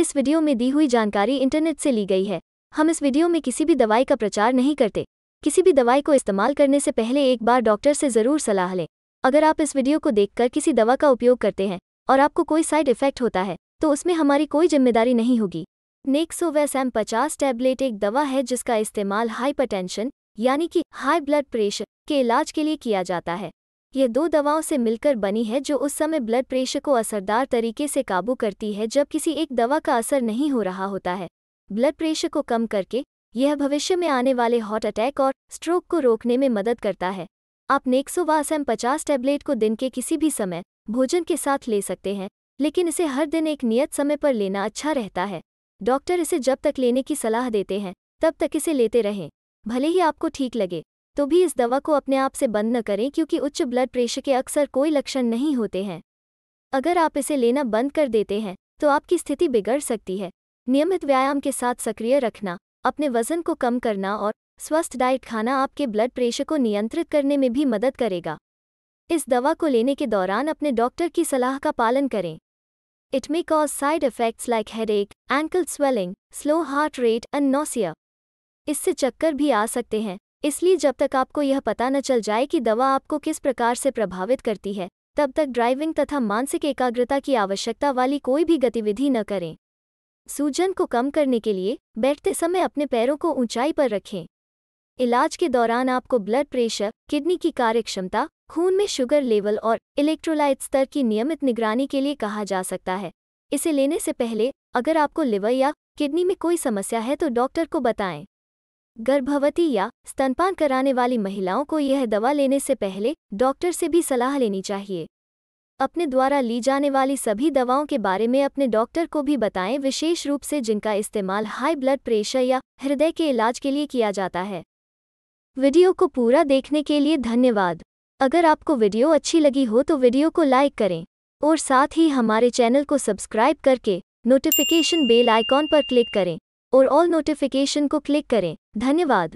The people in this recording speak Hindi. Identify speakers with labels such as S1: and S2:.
S1: इस वीडियो में दी हुई जानकारी इंटरनेट से ली गई है हम इस वीडियो में किसी भी दवाई का प्रचार नहीं करते किसी भी दवाई को इस्तेमाल करने से पहले एक बार डॉक्टर से ज़रूर सलाह लें अगर आप इस वीडियो को देखकर किसी दवा का उपयोग करते हैं और आपको कोई साइड इफेक्ट होता है तो उसमें हमारी कोई जिम्मेदारी नहीं होगी एम पचास टैबलेट एक दवा है जिसका इस्तेमाल हाइपरटेंशन यानी कि हाई ब्लड प्रेशर के इलाज के लिए किया जाता है ये दो दवाओं से मिलकर बनी है जो उस समय ब्लड प्रेशर को असरदार तरीके से काबू करती है जब किसी एक दवा का असर नहीं हो रहा होता है ब्लड प्रेशर को कम करके यह भविष्य में आने वाले हार्ट अटैक और स्ट्रोक को रोकने में मदद करता है आप नेक्सोवास एम पचास टैबलेट को दिन के किसी भी समय भोजन के साथ ले सकते हैं लेकिन इसे हर दिन एक नियत समय पर लेना अच्छा रहता है डॉक्टर इसे जब तक लेने की सलाह देते हैं तब तक इसे लेते रहें भले ही आपको ठीक लगे तो भी इस दवा को अपने आप से बंद न करें क्योंकि उच्च ब्लड प्रेशर के अक्सर कोई लक्षण नहीं होते हैं अगर आप इसे लेना बंद कर देते हैं तो आपकी स्थिति बिगड़ सकती है नियमित व्यायाम के साथ सक्रिय रखना अपने वजन को कम करना और स्वस्थ डाइट खाना आपके ब्लड प्रेशर को नियंत्रित करने में भी मदद करेगा इस दवा को लेने के दौरान अपने डॉक्टर की सलाह का पालन करें it may cause side effects like headache ankle swelling slow heart rate and nausea इससे चक्कर भी आ सकते हैं इसलिए जब तक आपको यह पता न चल जाए कि दवा आपको किस प्रकार से प्रभावित करती है तब तक ड्राइविंग तथा मानसिक एकाग्रता की आवश्यकता वाली कोई भी गतिविधि न करें सूजन को कम करने के लिए बैठते समय अपने पैरों को ऊंचाई पर रखें इलाज के दौरान आपको ब्लड प्रेशर किडनी की कार्यक्षमता खून में शुगर लेवल और इलेक्ट्रोलाइट स्तर की नियमित निगरानी के लिए कहा जा सकता है इसे लेने से पहले अगर आपको लिवर या किडनी में कोई समस्या है तो डॉक्टर को बताएं गर्भवती या स्तनपान कराने वाली महिलाओं को यह दवा लेने से पहले डॉक्टर से भी सलाह लेनी चाहिए अपने द्वारा ली जाने वाली सभी दवाओं के बारे में अपने डॉक्टर को भी बताएं विशेष रूप से जिनका इस्तेमाल हाई ब्लड प्रेशर या हृदय के इलाज के लिए किया जाता है वीडियो को पूरा देखने के लिए धन्यवाद अगर आपको वीडियो अच्छी लगी हो तो वीडियो को लाइक करें और साथ ही हमारे चैनल को सब्सक्राइब करके नोटिफिकेशन बेल आइकॉन पर क्लिक करें और ऑल नोटिफिकेशन को क्लिक करें धन्यवाद